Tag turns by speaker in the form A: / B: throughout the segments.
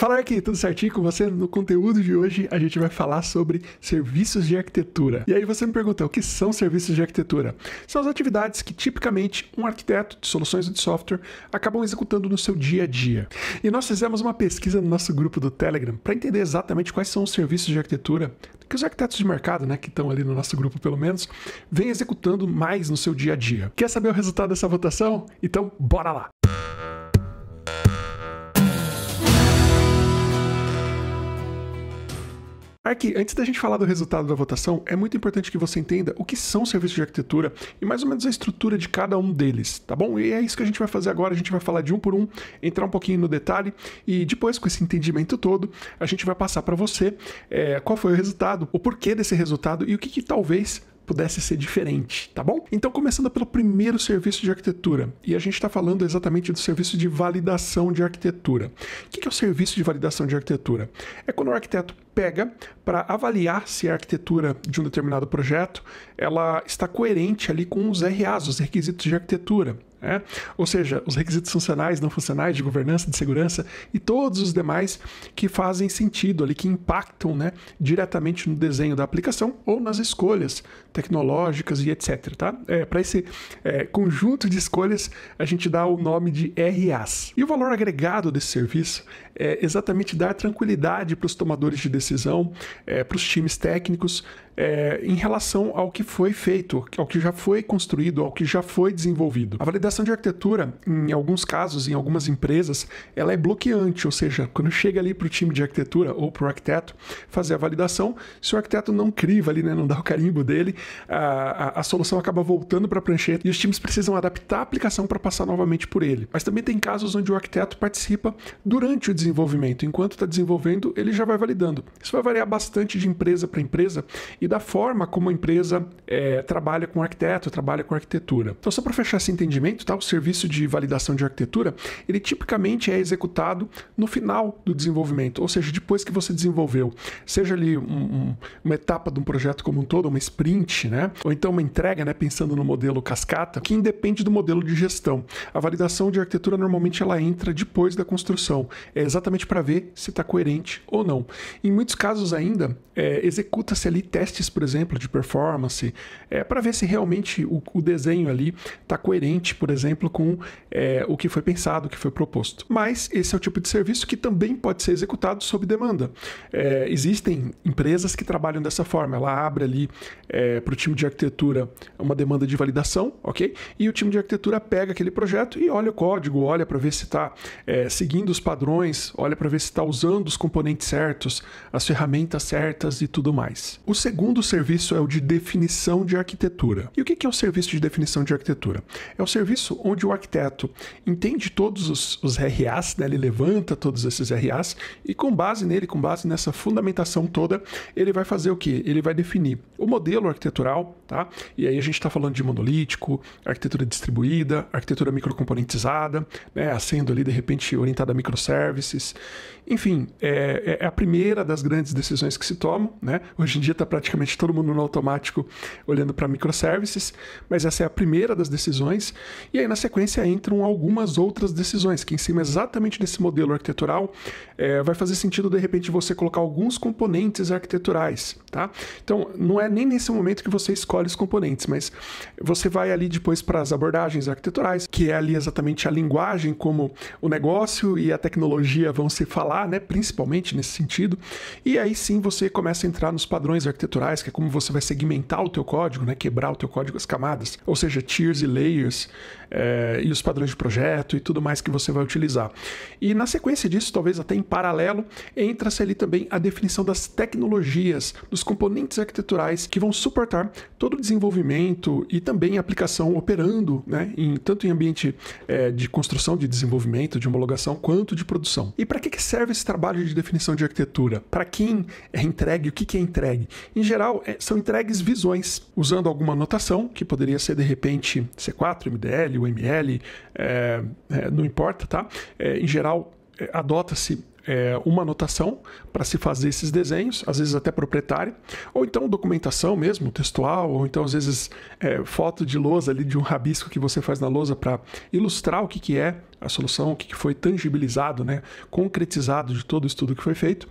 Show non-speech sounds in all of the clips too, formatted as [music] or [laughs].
A: Fala aqui, tudo certinho com você? No conteúdo de hoje a gente vai falar sobre serviços de arquitetura. E aí você me pergunta, o que são serviços de arquitetura? São as atividades que tipicamente um arquiteto de soluções de software acabam executando no seu dia a dia. E nós fizemos uma pesquisa no nosso grupo do Telegram para entender exatamente quais são os serviços de arquitetura que os arquitetos de mercado, né, que estão ali no nosso grupo pelo menos, vêm executando mais no seu dia a dia. Quer saber o resultado dessa votação? Então, bora lá! Aqui, antes da gente falar do resultado da votação, é muito importante que você entenda o que são serviços de arquitetura e mais ou menos a estrutura de cada um deles, tá bom? E é isso que a gente vai fazer agora, a gente vai falar de um por um, entrar um pouquinho no detalhe e depois, com esse entendimento todo, a gente vai passar para você é, qual foi o resultado, o porquê desse resultado e o que, que talvez pudesse ser diferente, tá bom? Então, começando pelo primeiro serviço de arquitetura, e a gente está falando exatamente do serviço de validação de arquitetura. O que é o serviço de validação de arquitetura? É quando o arquiteto pega para avaliar se a arquitetura de um determinado projeto ela está coerente ali com os RAs, os requisitos de arquitetura. Né? Ou seja, os requisitos funcionais, não funcionais, de governança, de segurança e todos os demais que fazem sentido ali, que impactam né, diretamente no desenho da aplicação ou nas escolhas tecnológicas e etc. Tá? É, Para esse é, conjunto de escolhas, a gente dá o nome de RAs. E o valor agregado desse serviço é exatamente dar tranquilidade para os tomadores de decisão, é, para os times técnicos, é, em relação ao que foi feito, ao que já foi construído, ao que já foi desenvolvido. A validação avaliação de arquitetura, em alguns casos, em algumas empresas, ela é bloqueante, ou seja, quando chega ali para o time de arquitetura ou para o arquiteto fazer a validação, se o arquiteto não criva ali, né, não dá o carimbo dele, a, a, a solução acaba voltando para a prancheta e os times precisam adaptar a aplicação para passar novamente por ele. Mas também tem casos onde o arquiteto participa durante o desenvolvimento, enquanto está desenvolvendo, ele já vai validando. Isso vai variar bastante de empresa para empresa e da forma como a empresa é, trabalha com arquiteto, trabalha com arquitetura. Então, só para fechar esse entendimento, desenvolvimento, tá? o serviço de validação de arquitetura, ele tipicamente é executado no final do desenvolvimento, ou seja, depois que você desenvolveu, seja ali um, um, uma etapa de um projeto como um todo, uma sprint, né? ou então uma entrega, né? pensando no modelo cascata, que independe do modelo de gestão. A validação de arquitetura normalmente ela entra depois da construção, é exatamente para ver se está coerente ou não. Em muitos casos ainda, é, executa-se ali testes, por exemplo, de performance, é, para ver se realmente o, o desenho ali está coerente, por por exemplo, com é, o que foi pensado, o que foi proposto. Mas esse é o tipo de serviço que também pode ser executado sob demanda. É, existem empresas que trabalham dessa forma. Ela abre ali é, para o time de arquitetura uma demanda de validação, ok? E o time de arquitetura pega aquele projeto e olha o código, olha para ver se está é, seguindo os padrões, olha para ver se está usando os componentes certos, as ferramentas certas e tudo mais. O segundo serviço é o de definição de arquitetura. E o que é o serviço de definição de arquitetura? É o serviço onde o arquiteto entende todos os, os RAs, né? ele levanta todos esses RAs e com base nele, com base nessa fundamentação toda, ele vai fazer o que? Ele vai definir o modelo arquitetural, tá? E aí a gente está falando de monolítico, arquitetura distribuída, arquitetura microcomponentizada, né? sendo ali de repente orientada a microservices. Enfim, é, é, é a primeira das grandes decisões que se tomam, né? Hoje em dia está praticamente todo mundo no automático olhando para microservices, mas essa é a primeira das decisões e aí, na sequência, entram algumas outras decisões, que em cima exatamente desse modelo arquitetural é, vai fazer sentido, de repente, você colocar alguns componentes arquiteturais, tá? Então, não é nem nesse momento que você escolhe os componentes, mas você vai ali depois para as abordagens arquiteturais, que é ali exatamente a linguagem como o negócio e a tecnologia vão se falar, né? Principalmente nesse sentido. E aí sim você começa a entrar nos padrões arquiteturais, que é como você vai segmentar o teu código, né? Quebrar o teu código as camadas, ou seja, tiers e layers, é, e os padrões de projeto e tudo mais que você vai utilizar. E na sequência disso, talvez até em paralelo, entra-se ali também a definição das tecnologias, dos componentes arquiteturais que vão suportar todo o desenvolvimento e também a aplicação operando, né, em, tanto em ambiente é, de construção, de desenvolvimento, de homologação, quanto de produção. E para que, que serve esse trabalho de definição de arquitetura? Para quem é entregue, o que, que é entregue? Em geral, é, são entregues visões, usando alguma notação, que poderia ser de repente C4, MDR, o ML, é, é, não importa, tá? É, em geral, é, adota-se é, uma anotação para se fazer esses desenhos, às vezes até proprietária, ou então documentação mesmo, textual, ou então às vezes é, foto de lousa ali de um rabisco que você faz na lousa para ilustrar o que, que é a solução, o que foi tangibilizado, né, concretizado de todo o estudo que foi feito.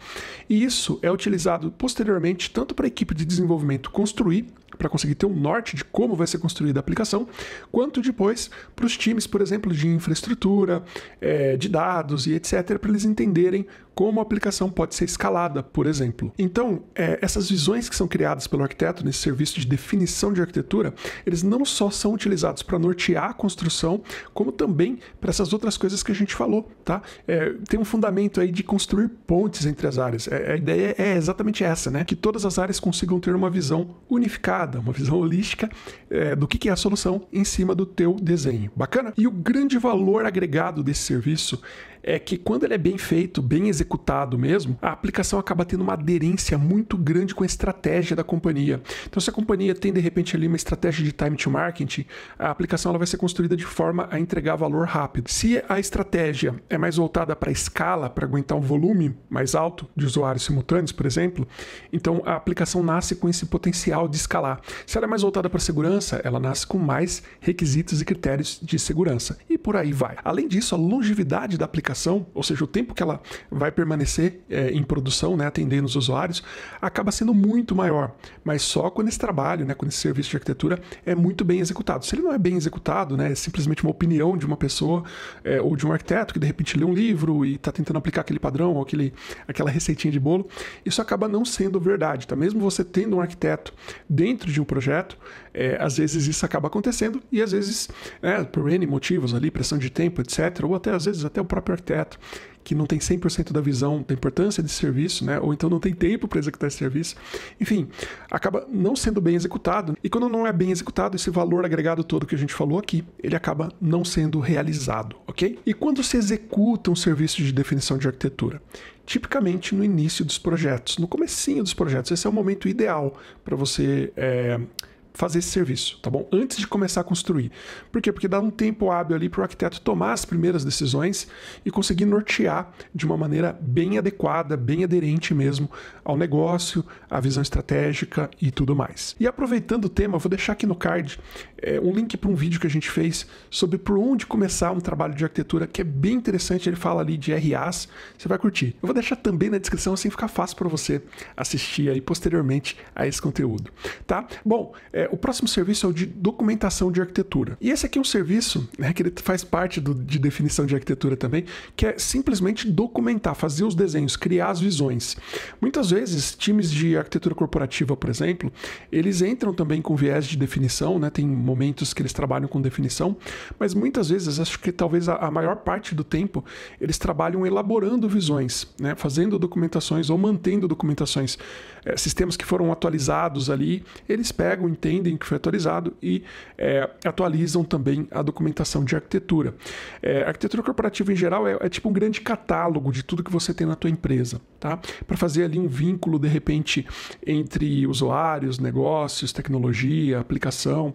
A: E isso é utilizado posteriormente tanto para a equipe de desenvolvimento construir, para conseguir ter um norte de como vai ser construída a aplicação, quanto depois para os times, por exemplo, de infraestrutura, é, de dados e etc., para eles entenderem como a aplicação pode ser escalada, por exemplo. Então, é, essas visões que são criadas pelo arquiteto nesse serviço de definição de arquitetura, eles não só são utilizados para nortear a construção, como também para essas outras coisas que a gente falou, tá? É, tem um fundamento aí de construir pontes entre as áreas. É, a ideia é exatamente essa, né? Que todas as áreas consigam ter uma visão unificada, uma visão holística é, do que, que é a solução em cima do teu desenho. Bacana? E o grande valor agregado desse serviço é que quando ele é bem feito, bem executado, executado mesmo, a aplicação acaba tendo uma aderência muito grande com a estratégia da companhia. Então, se a companhia tem de repente ali uma estratégia de time to market, a aplicação ela vai ser construída de forma a entregar valor rápido. Se a estratégia é mais voltada para escala, para aguentar um volume mais alto de usuários simultâneos, por exemplo, então a aplicação nasce com esse potencial de escalar. Se ela é mais voltada para segurança, ela nasce com mais requisitos e critérios de segurança. E por aí vai. Além disso, a longevidade da aplicação, ou seja, o tempo que ela vai permanecer é, em produção, né, atendendo os usuários, acaba sendo muito maior. Mas só quando esse trabalho, né, quando esse serviço de arquitetura é muito bem executado. Se ele não é bem executado, né, é simplesmente uma opinião de uma pessoa é, ou de um arquiteto que de repente lê um livro e está tentando aplicar aquele padrão ou aquele, aquela receitinha de bolo, isso acaba não sendo verdade. Tá? Mesmo você tendo um arquiteto dentro de um projeto, é, às vezes isso acaba acontecendo e às vezes, né, por N motivos ali, pressão de tempo, etc., ou até às vezes até o próprio arquiteto, que não tem 100% da visão da importância desse serviço, né, ou então não tem tempo para executar esse serviço, enfim, acaba não sendo bem executado. E quando não é bem executado, esse valor agregado todo que a gente falou aqui, ele acaba não sendo realizado, ok? E quando se executa um serviço de definição de arquitetura? Tipicamente no início dos projetos, no comecinho dos projetos. Esse é o momento ideal para você é, fazer esse serviço, tá bom? Antes de começar a construir. Por quê? Porque dá um tempo hábil ali para o arquiteto tomar as primeiras decisões e conseguir nortear de uma maneira bem adequada, bem aderente mesmo ao negócio, à visão estratégica e tudo mais. E aproveitando o tema, vou deixar aqui no card é, um link para um vídeo que a gente fez sobre por onde começar um trabalho de arquitetura que é bem interessante. Ele fala ali de RAs, você vai curtir. Eu vou deixar também na descrição assim fica fácil para você assistir aí posteriormente a esse conteúdo, tá? Bom, é, o próximo serviço é o de documentação de arquitetura. E esse aqui é um serviço né, que ele faz parte do, de definição de arquitetura também, que é simplesmente documentar, fazer os desenhos, criar as visões. Muitas vezes, times de arquitetura corporativa, por exemplo, eles entram também com viés de definição, né, tem momentos que eles trabalham com definição, mas muitas vezes, acho que talvez a, a maior parte do tempo, eles trabalham elaborando visões, né, fazendo documentações ou mantendo documentações é, sistemas que foram atualizados ali, eles pegam, entendem que foi atualizado e é, atualizam também a documentação de arquitetura. É, arquitetura corporativa em geral é, é, tipo um grande catálogo de tudo que você tem na tua empresa, tá? Para fazer ali um vínculo de repente entre usuários, negócios, tecnologia, aplicação.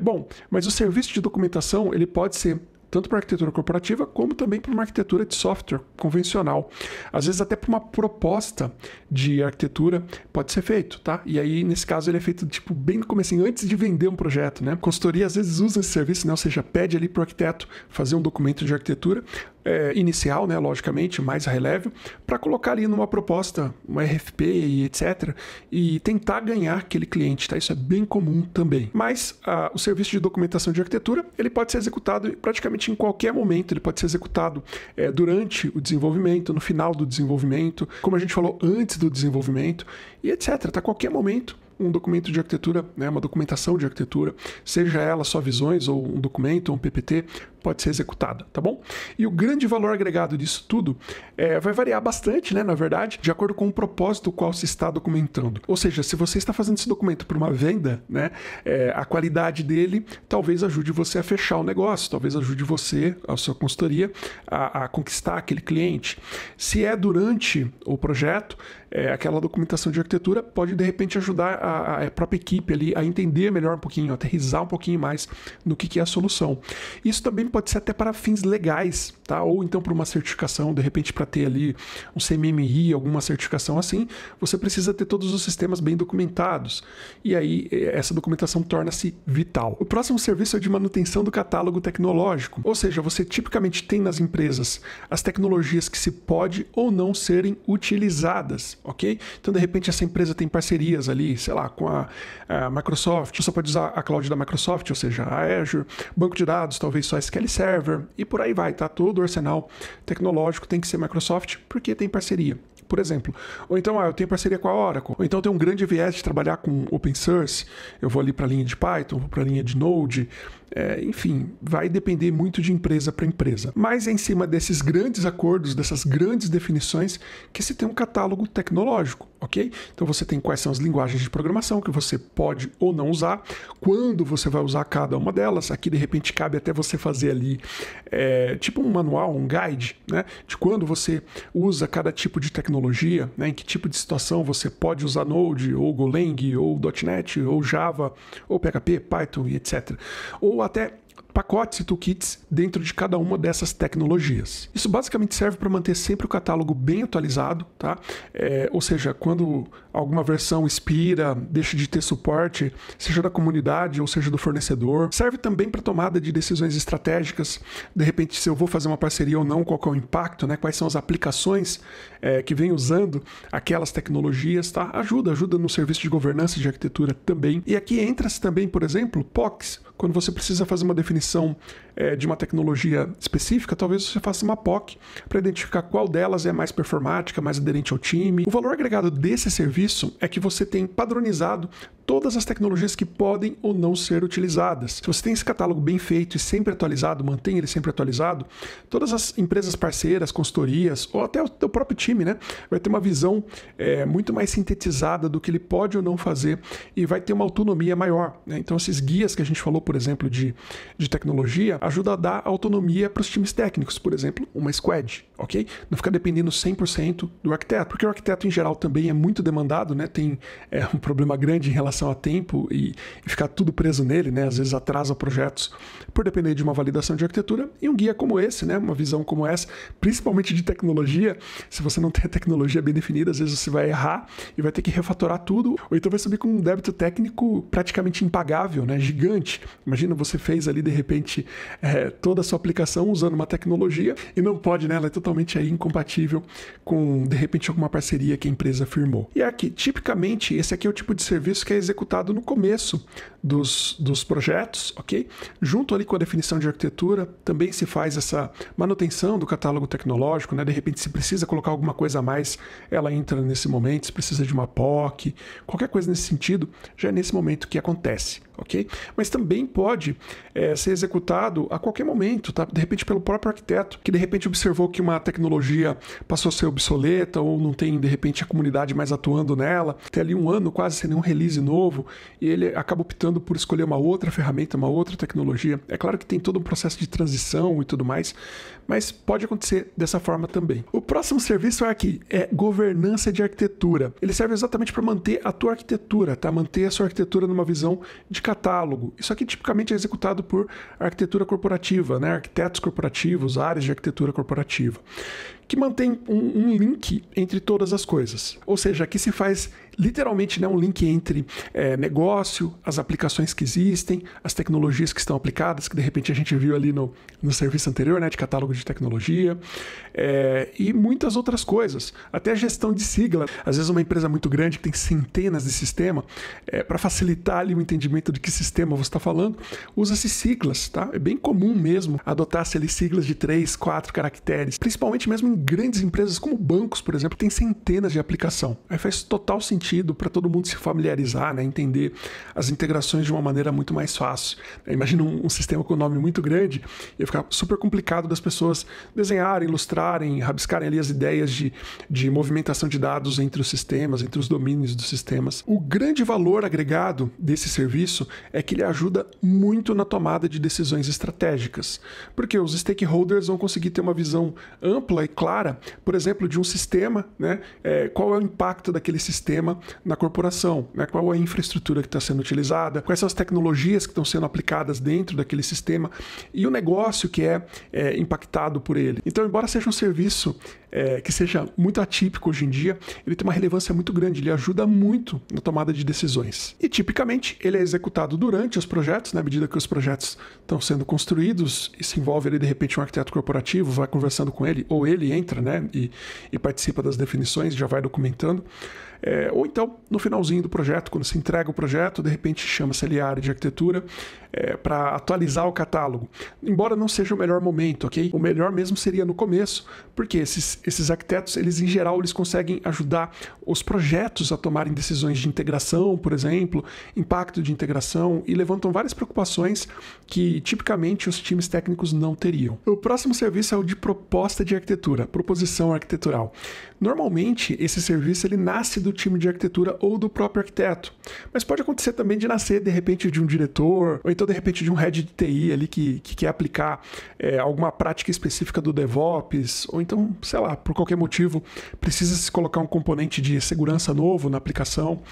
A: bom, mas o serviço de documentação ele pode ser tanto para arquitetura corporativa como também para uma arquitetura de software convencional. Às vezes até para uma proposta de arquitetura pode ser feito, tá? E aí nesse caso ele é feito tipo bem no começo, antes de vender um projeto, né? Consultoria às vezes usa esse serviço, né? Ou seja, pede ali para o arquiteto fazer um documento de arquitetura, é, inicial, né, logicamente, mais a relevo, para colocar ali numa proposta, um RFP e etc. E tentar ganhar aquele cliente, tá? Isso é bem comum também. Mas a, o serviço de documentação de arquitetura, ele pode ser executado praticamente em qualquer momento, ele pode ser executado é, durante o desenvolvimento, no final do desenvolvimento, como a gente falou, antes do desenvolvimento e etc. Tá? Qualquer momento um documento de arquitetura, né, uma documentação de arquitetura, seja ela só visões ou um documento, um PPT, pode ser executada, tá bom? E o grande valor agregado disso tudo é, vai variar bastante, né, na verdade, de acordo com o propósito qual se está documentando. Ou seja, se você está fazendo esse documento para uma venda, né, é, a qualidade dele talvez ajude você a fechar o negócio, talvez ajude você, a sua consultoria, a, a conquistar aquele cliente. Se é durante o projeto, é, aquela documentação de arquitetura pode de repente ajudar a, a, própria equipe ali a entender melhor um pouquinho, aterrizar um pouquinho mais no que, que é a solução. Isso também pode ser até para fins legais, tá? Ou então para uma certificação, de repente para ter ali um CMMI, alguma certificação assim, você precisa ter todos os sistemas bem documentados. E aí essa documentação torna-se vital. O próximo serviço é de manutenção do catálogo tecnológico, ou seja, você tipicamente tem nas empresas as tecnologias que se pode ou não serem utilizadas, ok? Então de repente essa empresa tem parcerias ali, sei lá, com a, a Microsoft, você pode usar a cloud da Microsoft, ou seja, a Azure, banco de dados, talvez só SQL SQL Server e por aí vai, tá? Todo o arsenal tecnológico tem que ser Microsoft porque tem parceria. Por exemplo, ou então ah, eu tenho parceria com a Oracle, ou então tenho um grande viés de trabalhar com open source, eu vou ali para a linha de Python, vou para a linha de Node, é, enfim, vai depender muito de empresa para empresa. Mas é em cima desses grandes acordos, dessas grandes definições, que se tem um catálogo tecnológico, ok? Então você tem quais são as linguagens de programação que você pode ou não usar, quando você vai usar cada uma delas. Aqui, de repente, cabe até você fazer ali, é, tipo um manual, um guide, né? De quando você usa cada tipo de tecnologia, né? em que tipo de situação você pode usar Node, ou Golang, ou .NET, ou Java, ou PHP, Python e etc. Ou até pacotes e toolkits dentro de cada uma dessas tecnologias. Isso basicamente serve para manter sempre o catálogo bem atualizado, tá? É, ou seja, quando alguma versão expira, deixa de ter suporte, seja da comunidade ou seja do fornecedor. Serve também para tomada de decisões estratégicas, de repente se eu vou fazer uma parceria ou não, qual é o impacto, né? Quais são as aplicações é, que vem usando aquelas tecnologias, tá? Ajuda, ajuda no serviço de governança de arquitetura também. E aqui entra-se também, por exemplo, POCs, quando você precisa fazer uma definição é, de uma tecnologia específica, talvez você faça uma POC para identificar qual delas é mais performática, mais aderente ao time. O valor agregado desse serviço é que você tem padronizado todas as tecnologias que podem ou não ser utilizadas. Se você tem esse catálogo bem feito e sempre atualizado, mantenha ele sempre atualizado, todas as empresas parceiras, consultorias ou até o teu próprio time, né, vai ter uma visão é, muito mais sintetizada do que ele pode ou não fazer e vai ter uma autonomia maior. Né? Então esses guias que a gente falou, por exemplo, de, de tecnologia, ajuda a dar autonomia para os times técnicos, por exemplo, uma squad, ok? Não ficar dependendo 100% do arquiteto, porque o arquiteto em geral também é muito demandado, né? Tem é, um problema grande em relação validação a tempo e, e ficar tudo preso nele, né? Às vezes atrasa projetos por depender de uma validação de arquitetura. E um guia como esse, né? Uma visão como essa, principalmente de tecnologia, se você não tem a tecnologia bem definida, às vezes você vai errar e vai ter que refatorar tudo, ou então vai subir com um débito técnico praticamente impagável, né? Gigante. Imagina você fez ali de repente é, toda a sua aplicação usando uma tecnologia e não pode, né? Ela é totalmente aí incompatível com de repente alguma parceria que a empresa firmou. E aqui, tipicamente, esse aqui é o tipo de serviço que é executado no começo, dos, dos projetos, ok? Junto ali com a definição de arquitetura, também se faz essa manutenção do catálogo tecnológico, né? De repente, se precisa colocar alguma coisa a mais, ela entra nesse momento, se precisa de uma POC, qualquer coisa nesse sentido, já é nesse momento que acontece, ok? Mas também pode é, ser executado a qualquer momento, tá? De repente pelo próprio arquiteto, que de repente observou que uma tecnologia passou a ser obsoleta ou não tem, de repente, a comunidade mais atuando nela, tem ali um ano quase sem nenhum release novo, e ele acaba optando optando por escolher uma outra ferramenta, uma outra tecnologia. É claro que tem todo um processo de transição e tudo mais, mas pode acontecer dessa forma também. O próximo serviço é aqui, é governança de arquitetura. Ele serve exatamente para manter a tua arquitetura, tá? Manter a sua arquitetura numa visão de catálogo. Isso aqui tipicamente é executado por arquitetura corporativa, né? Arquitetos corporativos, áreas de arquitetura corporativa que mantém um, um, link entre todas as coisas. Ou seja, aqui se faz literalmente né, um link entre é, negócio, as aplicações que existem, as tecnologias que estão aplicadas, que de repente a gente viu ali no, no serviço anterior, né, de catálogo de tecnologia, é, e muitas outras coisas. Até a gestão de sigla. Às vezes, uma empresa muito grande que tem centenas de sistema, é, eh, para facilitar ali o entendimento de que sistema você está falando, usa-se siglas, tá? É bem comum mesmo adotar-se ali siglas de três, quatro caracteres, principalmente mesmo em grandes empresas como bancos, por exemplo, tem centenas de aplicação. Aí faz total sentido para todo mundo se familiarizar, né? entender as integrações de uma maneira muito mais fácil. Imagina um, um sistema com um nome muito grande, ia ficar super complicado das pessoas desenharem, ilustrarem, rabiscarem ali as ideias de, de movimentação de dados entre os sistemas, entre os domínios dos sistemas. O grande valor agregado desse serviço é que ele ajuda muito na tomada de decisões estratégicas, porque os stakeholders vão conseguir ter uma visão ampla e clara clara, por exemplo, de um sistema, né? É, qual é o impacto daquele sistema na corporação, né? qual é a infraestrutura que está sendo utilizada, quais são as tecnologias que estão sendo aplicadas dentro daquele sistema e o negócio que é, é impactado por ele. Então, embora seja um serviço é, que seja muito atípico hoje em dia, ele tem uma relevância muito grande, ele ajuda muito na tomada de decisões. E tipicamente ele é executado durante os projetos, na né, medida que os projetos estão sendo construídos e se envolve ali de repente um arquiteto corporativo, vai conversando com ele ou ele entra né, e, e participa das definições, já vai documentando. É, ou então, no finalzinho do projeto, quando se entrega o projeto, de repente chama-se ali a área de arquitetura é, para atualizar o catálogo. Embora não seja o melhor momento, ok? O melhor mesmo seria no começo, porque esses, esses arquitetos, eles em geral, eles conseguem ajudar os projetos a tomarem decisões de integração, por exemplo, impacto de integração, e levantam várias preocupações que tipicamente os times técnicos não teriam. O próximo serviço é o de proposta de arquitetura, proposição arquitetural. Normalmente, esse serviço ele nasce do time de arquitetura ou do próprio arquiteto. Mas pode acontecer também de nascer, de repente, de um diretor, ou então, de repente, de um head de TI ali que, que quer aplicar é, alguma prática específica do DevOps, ou então, sei lá, por qualquer motivo, precisa se colocar um componente de segurança novo na aplicação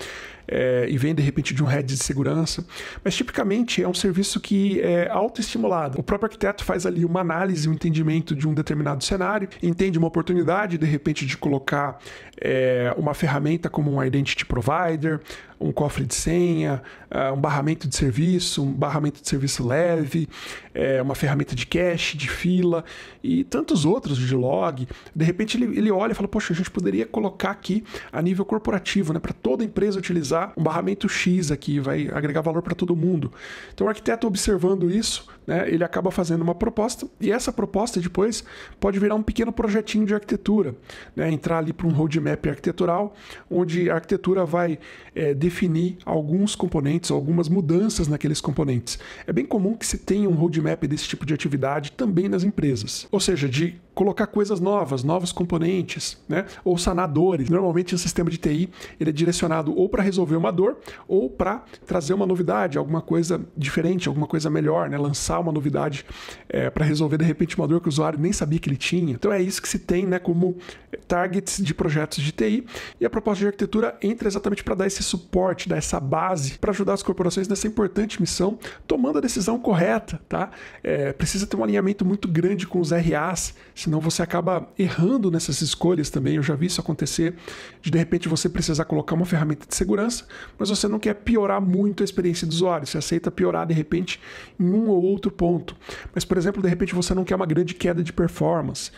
A: é, e vem de repente de um head de segurança. Mas tipicamente é um serviço que é autoestimulado. O próprio arquiteto faz ali uma análise, um entendimento de um determinado cenário, entende uma oportunidade de repente de colocar é, uma ferramenta como um identity provider, um cofre de senha, ah, um barramento de serviço, um barramento de serviço leve, é, uma ferramenta de cache, de fila e tantos outros de log. De repente ele, ele olha e fala: Poxa, a gente poderia colocar aqui a nível corporativo, né, para toda empresa utilizar um barramento X aqui, vai agregar valor para todo mundo. Então o arquiteto observando isso, né, ele acaba fazendo uma proposta e essa proposta depois pode virar um pequeno projetinho de arquitetura, né, entrar ali para um roadmap arquitetural, onde a arquitetura vai é, eh, definir definir alguns componentes, algumas mudanças naqueles componentes. É bem comum que se tenha um roadmap desse tipo de atividade também nas empresas. Ou seja, de colocar coisas novas, novos componentes, né? Ou sanadores. Normalmente o sistema de TI ele é direcionado ou para resolver uma dor ou para trazer uma novidade, alguma coisa diferente, alguma coisa melhor, né? Lançar uma novidade é, para resolver de repente uma dor que o usuário nem sabia que ele tinha. Então é isso que se tem, né? Como é, targets de projetos de TI e a proposta de arquitetura entra exatamente para dar esse suporte, dar essa base para ajudar as corporações nessa importante missão, tomando a decisão correta, tá? É, precisa ter um alinhamento muito grande com os RAs Senão você acaba errando nessas escolhas também. Eu já vi isso acontecer, de de repente você precisar colocar uma ferramenta de segurança, mas você não quer piorar muito a experiência do usuário. Você aceita piorar de repente em um ou outro ponto. Mas, por exemplo, de repente você não quer uma grande queda de performance.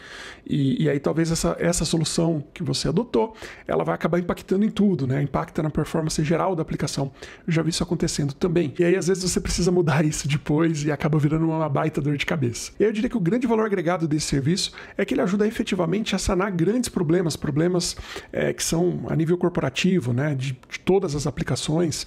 A: E, e aí talvez essa, essa solução que você adotou, ela vai acabar impactando em tudo, né? Impacta na performance geral da aplicação. Eu já vi isso acontecendo também. E aí, às vezes, você precisa mudar [laughs] isso depois e acaba virando uma baita dor de cabeça. E eu diria que o grande valor agregado desse serviço é que ele ajuda efetivamente a sanar grandes problemas, problemas é, que são a nível corporativo, né, de, de todas as aplicações,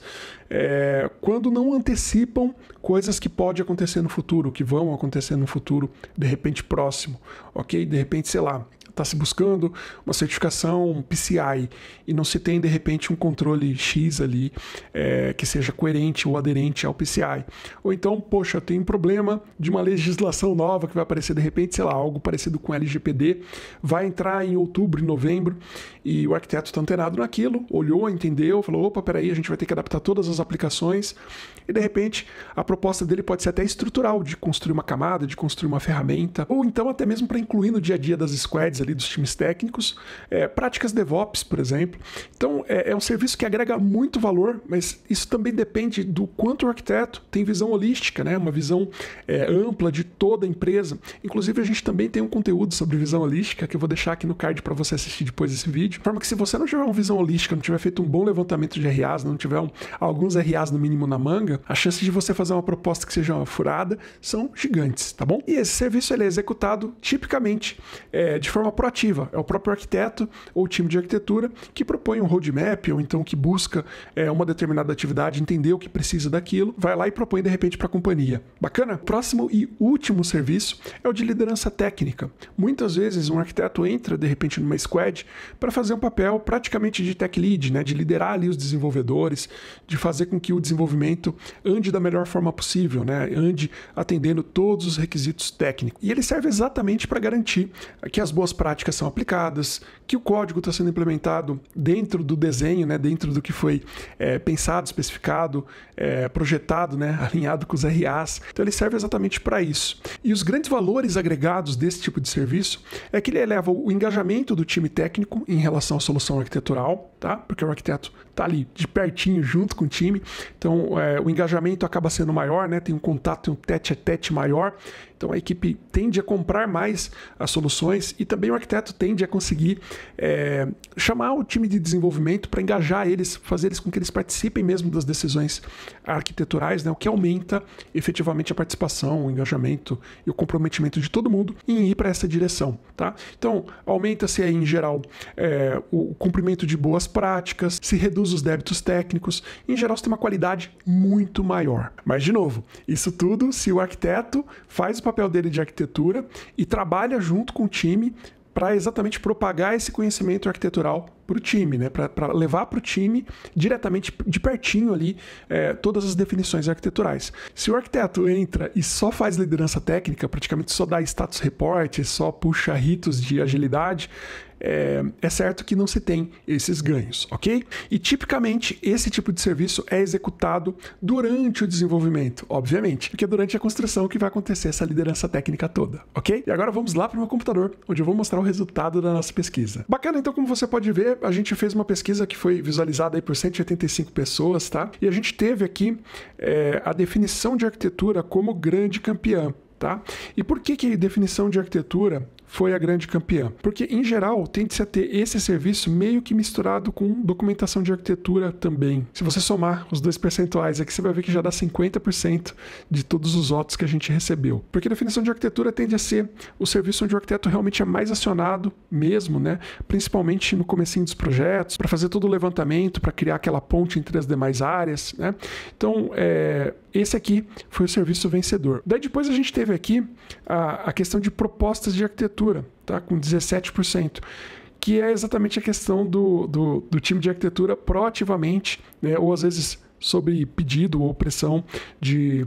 A: é, quando não antecipam coisas que podem acontecer no futuro, que vão acontecer no futuro, de repente próximo, ok? De repente, sei lá, está se buscando uma certificação PCI e não se tem de repente um controle X ali é, que seja coerente ou aderente ao PCI. Ou então, poxa, tem um problema de uma legislação nova que vai aparecer de repente, sei lá, algo parecido com LGPD, vai entrar em outubro, novembro e o arquiteto está antenado naquilo, olhou, entendeu, falou: opa, peraí, a gente vai ter que adaptar todas as aplicações e de repente a proposta dele pode ser até estrutural, de construir uma camada, de construir uma ferramenta, ou então até mesmo para incluir no dia a dia das squads ali, dos times técnicos, é, práticas DevOps, por exemplo. Então é, é, um serviço que agrega muito valor, mas isso também depende do quanto o arquiteto tem visão holística, né? uma visão é, ampla de toda a empresa. Inclusive a gente também tem um conteúdo sobre visão holística que eu vou deixar aqui no card para você assistir depois desse vídeo. De forma que se você não tiver uma visão holística, não tiver feito um bom levantamento de RAs, não tiver um, alguns RAs no mínimo na manga, Bitcoin, a chance de você fazer uma proposta que seja uma furada são gigantes, tá bom? E esse serviço ele é executado tipicamente é, de forma proativa. É o próprio arquiteto ou time de arquitetura que propõe um roadmap ou então que busca é, uma determinada atividade, entender o que precisa daquilo, vai lá e propõe de repente para a companhia. Bacana? O próximo e último serviço é o de liderança técnica. Muitas vezes um arquiteto entra de repente numa squad para fazer um papel praticamente de tech lead, né, de liderar ali os desenvolvedores, de fazer com que o desenvolvimento ande da melhor forma possível, né? ande atendendo todos os requisitos técnicos. E ele serve exatamente para garantir que as boas práticas são aplicadas, que o código está sendo implementado dentro do desenho, né? dentro do que foi é, pensado, especificado, é, projetado, né? [laughs] alinhado com os RAs. Então ele serve exatamente para isso. E os grandes valores agregados desse tipo de serviço é que ele eleva o engajamento do time técnico em relação à solução arquitetural, tá? Porque o arquiteto tá ali de pertinho junto com o time, então é, o engajamento acaba sendo maior, né? Tem um contato, tem um tete a tete maior então a equipe tende a comprar mais as soluções e também o arquiteto tende a conseguir é, chamar o time de desenvolvimento para engajar eles, fazer eles com que eles participem mesmo das decisões arquiteturais, né? o que aumenta efetivamente a participação, o engajamento e o comprometimento de todo mundo em ir para essa direção. Tá? Então aumenta-se em geral é, o cumprimento de boas práticas, se reduz os débitos técnicos, em geral você tem uma qualidade muito maior. Mas de novo, isso tudo se o arquiteto faz o papel dele de arquitetura e trabalha junto com o time para exatamente propagar esse conhecimento arquitetural para o time, né? para levar para o time diretamente de pertinho ali é, todas as definições arquiteturais. Se o arquiteto entra e só faz liderança técnica, praticamente só dá status report, só puxa ritos de agilidade, é, é certo que não se tem esses ganhos, ok? E tipicamente esse tipo de serviço é executado durante o desenvolvimento, obviamente, porque é durante a construção que vai acontecer essa liderança técnica toda, ok? E agora vamos lá para o meu computador, onde eu vou mostrar o resultado da nossa pesquisa. Bacana, então, como você pode ver, a gente fez uma pesquisa que foi visualizada aí por 185 pessoas, tá? E a gente teve aqui é, a definição de arquitetura como grande campeã. Tá? E por que, que definição de arquitetura foi a grande campeã. Porque, em geral, tende-se a ter esse serviço meio que misturado com documentação de arquitetura também. Se você somar os dois percentuais aqui, você vai ver que já dá 50% de todos os votos que a gente recebeu. Porque a definição de arquitetura tende a ser o serviço onde o arquiteto realmente é mais acionado mesmo, né? principalmente no comecinho dos projetos, para fazer todo o levantamento, para criar aquela ponte entre as demais áreas. Né? Então, é, esse aqui foi o serviço vencedor. Daí depois a gente teve aqui a, a questão de propostas de arquitetura, tá? com 17% que é exatamente a questão do, do, do time de arquitetura proativamente, né, ou às vezes sobre pedido ou pressão de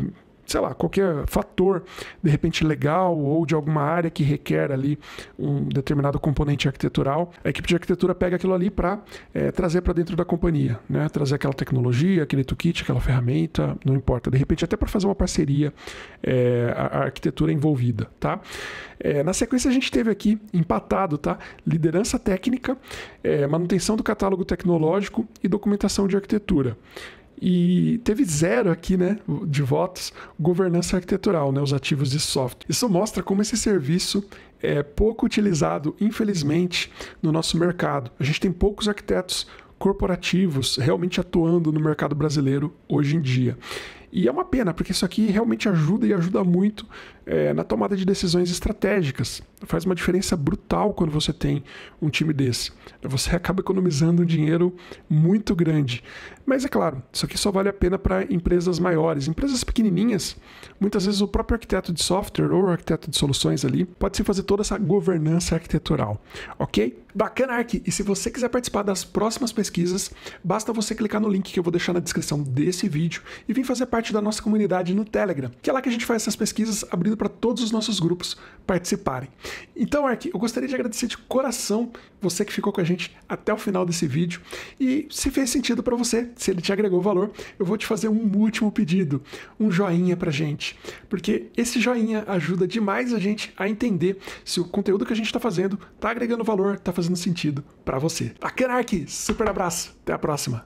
A: sei lá, qualquer fator, de repente legal ou de alguma área que requer ali um determinado componente arquitetural, a equipe de arquitetura pega aquilo ali para é, eh, trazer para dentro da companhia, né? trazer aquela tecnologia, aquele toolkit, aquela ferramenta, não importa. De repente, até para fazer uma parceria, é, a, a, arquitetura envolvida. tá? É, na sequência, a gente teve aqui empatado tá? liderança técnica, manutenção do catálogo tecnológico e documentação de arquitetura e teve zero aqui, né, de votos, governança arquitetural, né, os ativos de software. Isso mostra como esse serviço é pouco utilizado, infelizmente, no nosso mercado. A gente tem poucos arquitetos corporativos realmente atuando no mercado brasileiro hoje em dia. E é uma pena, porque isso aqui realmente ajuda e ajuda muito é, na tomada de decisões estratégicas. Faz uma diferença brutal quando você tem um time desse. Você acaba economizando um dinheiro muito grande. Mas é claro, isso aqui só vale a pena para empresas maiores. Empresas pequenininhas, muitas vezes o próprio arquiteto de software ou arquiteto de soluções ali pode se fazer toda essa governança arquitetural, ok? Bacana, Ark! E se você quiser participar das próximas pesquisas, basta você clicar no link que eu vou deixar na descrição desse vídeo e vir fazer parte da nossa comunidade no Telegram, que é lá que a gente faz essas pesquisas, abrindo para todos os nossos grupos participarem. Então, Ark, eu gostaria de agradecer de coração você que ficou com a gente até o final desse vídeo. E se fez sentido para você, se ele te agregou valor, eu vou te fazer um último pedido, um joinha a gente. Porque esse joinha ajuda demais a gente a entender se o conteúdo que a gente está fazendo está agregando valor, está fazendo sentido para você. Bacana, Ark! Super abraço, até a próxima!